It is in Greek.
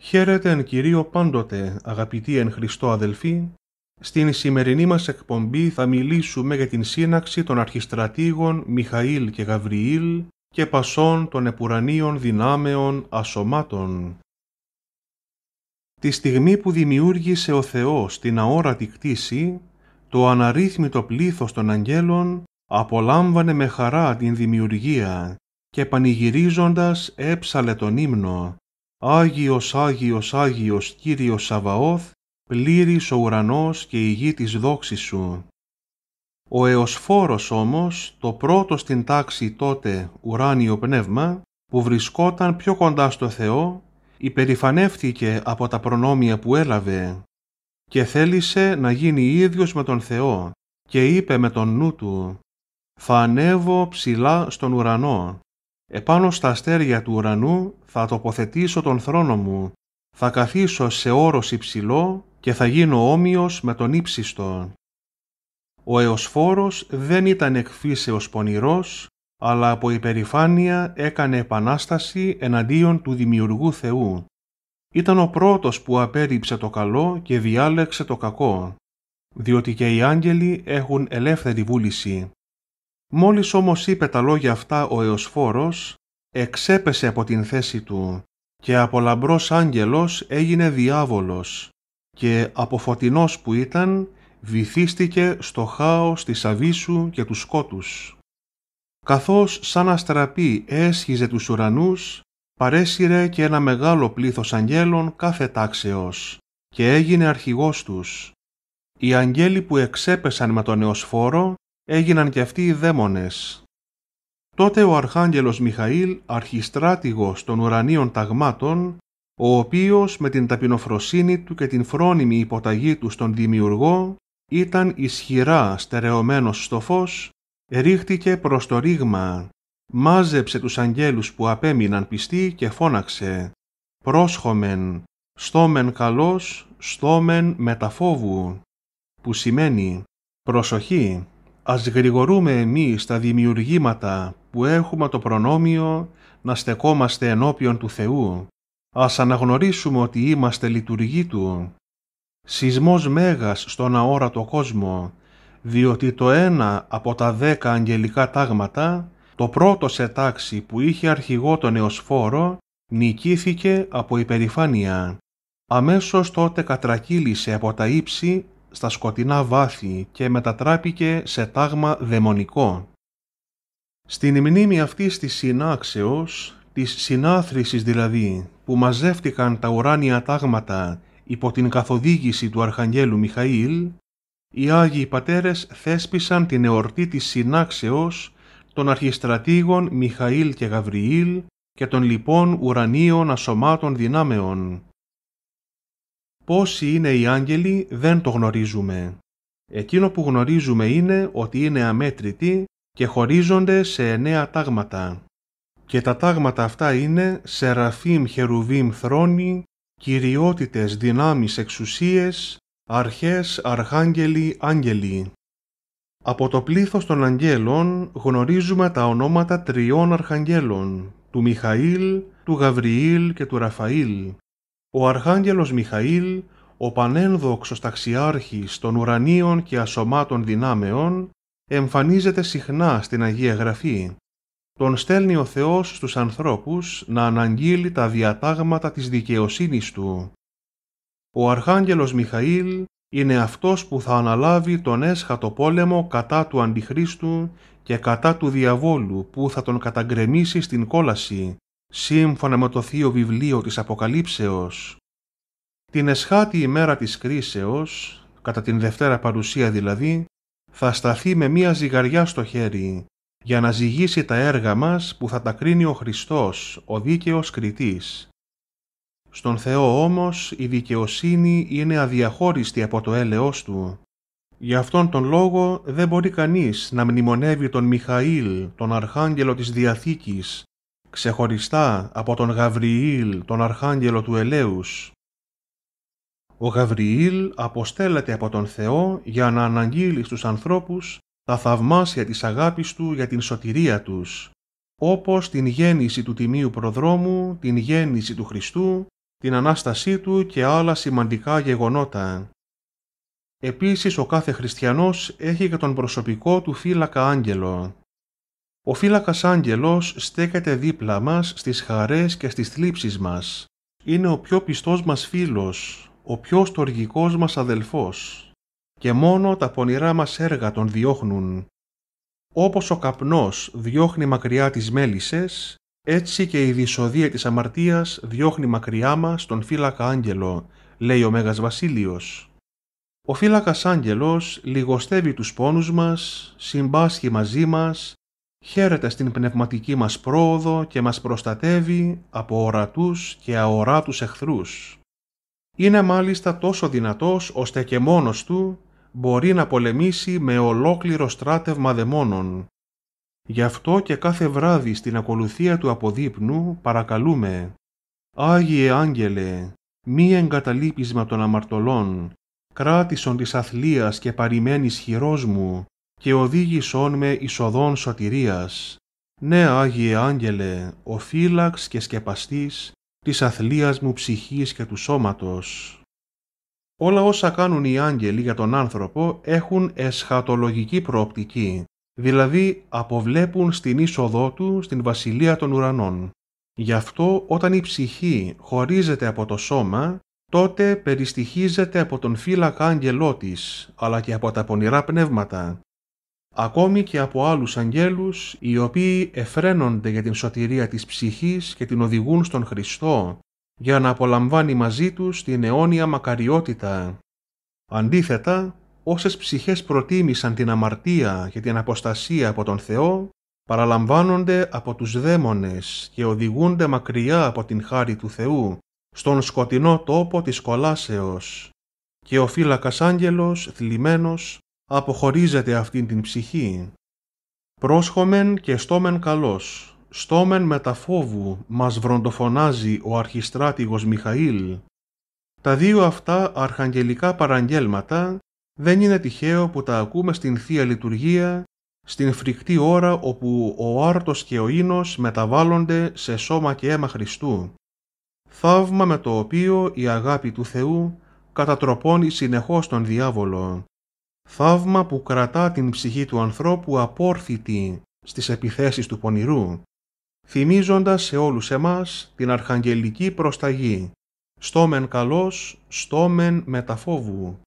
Χαίρετε εν Κυρίω πάντοτε, αγαπητοί εν Χριστώ αδελφοί. Στην σημερινή μας εκπομπή θα μιλήσουμε για την σύναξη των αρχιστρατήγων Μιχαήλ και Γαβριήλ και πασών των επουρανίων δυνάμεων ασωμάτων. Τη στιγμή που δημιούργησε ο Θεός την αόρατη κτήση, το αναρρύθμιτο πλήθος των αγγέλων απολάμβανε με χαρά την δημιουργία και πανηγυρίζοντας έψαλε τον ύμνο Άγιος, Άγιος, Άγιος, Κύριος Σαβαώθ, πλήρης ο ουρανός και η γη της δόξης σου. Ο εωσφόρος όμως, το πρώτο στην τάξη τότε ουράνιο πνεύμα, που βρισκόταν πιο κοντά στο Θεό, υπερηφανεύτηκε από τα προνόμια που έλαβε και θέλησε να γίνει ίδιος με τον Θεό και είπε με τον νου του «Θα ανέβω ψηλά στον ουρανό Επάνω στα αστέρια του ουρανού θα τοποθετήσω τον θρόνο μου, θα καθίσω σε όρος υψηλό και θα γίνω όμοιος με τον ύψιστο. Ο εωσφόρος δεν ήταν εκφύσεως πονηρός, αλλά από υπερηφάνεια έκανε επανάσταση εναντίον του Δημιουργού Θεού. Ήταν ο πρώτος που απέριψε το καλό και διάλεξε το κακό, διότι και οι άγγελοι έχουν ελεύθερη βούληση. Μόλις όμως είπε τα λόγια αυτά ο Εωσφόρος, εξέπεσε από την θέση του και από λαμπρός άγγελος έγινε διάβολος και από φωτεινός που ήταν βυθίστηκε στο χάος της Αβίσου και του σκότους. Καθώς σαν αστραπή έσχιζε τους ουρανούς, παρέσυρε και ένα μεγάλο πλήθος αγγέλων κάθε τάξεως και έγινε αρχηγός τους. Οι αγγέλοι που εξέπεσαν με τον νεοσφόρο έγιναν και αυτοί οι δαίμονες. Τότε ο Αρχάγγελος Μιχαήλ, αρχιστράτηγος των ουρανίων ταγμάτων, ο οποίος με την ταπεινοφροσύνη του και την φρόνιμη υποταγή του στον Δημιουργό, ήταν ισχυρά στερεωμένος στο φως, ρίχτηκε προς το ρήγμα, μάζεψε τους αγγέλους που απέμειναν πιστοί και φώναξε «Πρόσχομεν, στόμεν καλός, στόμεν μεταφόβου», που σημαίνει «Προσοχή, Ας γρηγορούμε εμείς τα δημιουργήματα που έχουμε το προνόμιο να στεκόμαστε ενώπιον του Θεού. Ας αναγνωρίσουμε ότι είμαστε λειτουργοί Του. Σεισμός μέγας στον αόρατο κόσμο, διότι το ένα από τα δέκα αγγελικά τάγματα, το πρώτο σε τάξη που είχε αρχηγό τον Εωσφόρο, νικήθηκε από υπερηφάνεια. Αμέσως τότε κατρακύλησε από τα ύψη στα σκοτεινά βάθη και μετατράπηκε σε τάγμα δαιμονικό. Στην μνήμη αυτή της συνάξεως, της συνάθρησης δηλαδή, που μαζεύτηκαν τα ουράνια τάγματα υπό την καθοδήγηση του Αρχαγγέλου Μιχαήλ, οι Άγιοι Πατέρες θέσπισαν την εορτή της συνάξεως των αρχιστρατήγων Μιχαήλ και Γαβριήλ και των λοιπών ουρανίων ασωμάτων δυνάμεων, Πόσοι είναι οι άγγελοι δεν το γνωρίζουμε. Εκείνο που γνωρίζουμε είναι ότι είναι αμέτρητοι και χωρίζονται σε εννέα τάγματα. Και τα τάγματα αυτά είναι Σεραφείμ Χερουβίμ Θρόνη, Κυριότητες Δυνάμεις Εξουσίες, Αρχές Αρχάγγελοι Άγγελοι. Από το πλήθος των αγγέλων γνωρίζουμε τα ονόματα τριών αρχαγγέλων, του Μιχαήλ, του Γαβριήλ και του Ραφαήλ, ο αρχάγγελος Μιχαήλ, ο πανένδοξος ταξιάρχης των ουρανίων και ασωμάτων δυνάμεων, εμφανίζεται συχνά στην Αγία Γραφή. Τον στέλνει ο Θεός στους ανθρώπους να αναγγείλει τα διατάγματα της δικαιοσύνης Του. Ο Αρχάγγελος Μιχαήλ είναι αυτός που θα αναλάβει τον έσχατο πόλεμο κατά του Αντιχρίστου και κατά του διαβόλου που θα τον καταγκρεμίσει στην κόλαση σύμφωνα με το Θείο Βιβλίο της Αποκαλύψεως, την εσχάτη ημέρα της κρίσεως, κατά την Δευτέρα Παρουσία δηλαδή, θα σταθεί με μία ζυγαριά στο χέρι, για να ζυγίσει τα έργα μας που θα τα κρίνει ο Χριστός, ο δίκαιος κριτής. Στον Θεό όμως η δικαιοσύνη είναι αδιαχώριστη από το έλεος Του. Γι' αυτόν τον λόγο δεν μπορεί κανείς να μνημονεύει τον Μιχαήλ, τον Αρχάγγελο της Διαθήκης, ξεχωριστά από τον Γαβριήλ, τον Αρχάγγελο του Ελέους. Ο Γαβριήλ αποστέλλεται από τον Θεό για να αναγγείλει στους ανθρώπους τα θαυμάσια της αγάπης Του για την σωτηρία τους, όπως την γέννηση του Τιμίου Προδρόμου, την γέννηση του Χριστού, την Ανάστασή Του και άλλα σημαντικά γεγονότα. Επίσης ο κάθε χριστιανός έχει και τον προσωπικό του φύλακα άγγελο. Ο φύλακας άγγελος στέκεται δίπλα μας στις χαρές και στις θλίψεις μας. Είναι ο πιο πιστός μας φίλος, ο πιο στοργικός μας αδελφός. Και μόνο τα πονηρά μας έργα τον διώχνουν. Όπως ο καπνός διώχνει μακριά τις μέλισσες, έτσι και η δυσοδία της αμαρτίας διώχνει μακριά μας τον φύλακα άγγελο, λέει ο Μέγας Βασίλειος. Ο φύλακας άγγελος λιγοστεύει τους πόνους μας, συμπάσχει μαζί μας χαίρεται στην πνευματική μας πρόοδο και μας προστατεύει από ορατούς και αοράτους εχθρούς. Είναι μάλιστα τόσο δυνατός ώστε και μόνος του μπορεί να πολεμήσει με ολόκληρο στράτευμα δαιμόνων. Γι' αυτό και κάθε βράδυ στην ακολουθία του αποδείπνου παρακαλούμε «Άγιε άγγελε, μη εγκαταλείπισμα των αμαρτωλών, κράτησον της αθλίας και παρημένης χειρός μου, και οδήγησόν με εισοδόν σωτηρίας. Ναι, Άγιε Άγγελε, ο φύλαξ και σκεπαστής της αθλίας μου ψυχής και του σώματος. Όλα όσα κάνουν οι άγγελοι για τον άνθρωπο έχουν εσχατολογική προοπτική, δηλαδή αποβλέπουν στην είσοδό του στην βασιλεία των ουρανών. Γι' αυτό όταν η ψυχή χωρίζεται από το σώμα, τότε περιστοιχίζεται από τον φύλακα άγγελό της, αλλά και από τα πονηρά πνεύματα, ακόμη και από άλλους αγγέλους οι οποίοι εφραίνονται για την σωτηρία της ψυχής και την οδηγούν στον Χριστό για να απολαμβάνει μαζί τους την αιώνια μακαριότητα. Αντίθετα, όσες ψυχές προτίμησαν την αμαρτία και την αποστασία από τον Θεό, παραλαμβάνονται από τους δαίμονες και οδηγούνται μακριά από την χάρη του Θεού, στον σκοτεινό τόπο της κολάσεως. Και ο φύλακας άγγελος, θλιμμένος, αποχωρίζεται αυτήν την ψυχή. Πρόσχομεν και στόμεν καλός, στόμεν μεταφόβου μας βροντοφωνάζει ο αρχιστράτηγος Μιχαήλ. Τα δύο αυτά αρχαγγελικά παραγγέλματα δεν είναι τυχαίο που τα ακούμε στην Θεία Λειτουργία, στην φρικτή ώρα όπου ο άρτος και ο ίνος μεταβάλλονται σε σώμα και αίμα Χριστού. Θαύμα με το οποίο η αγάπη του Θεού κατατροπώνει συνεχώς τον διάβολο θαύμα που κρατά την ψυχή του ανθρώπου απόρθητη στις επιθέσεις του πονηρού, θυμίζοντας σε όλους εμάς την αρχαγγελική προσταγή, στόμεν καλός, στόμεν μεταφόβου,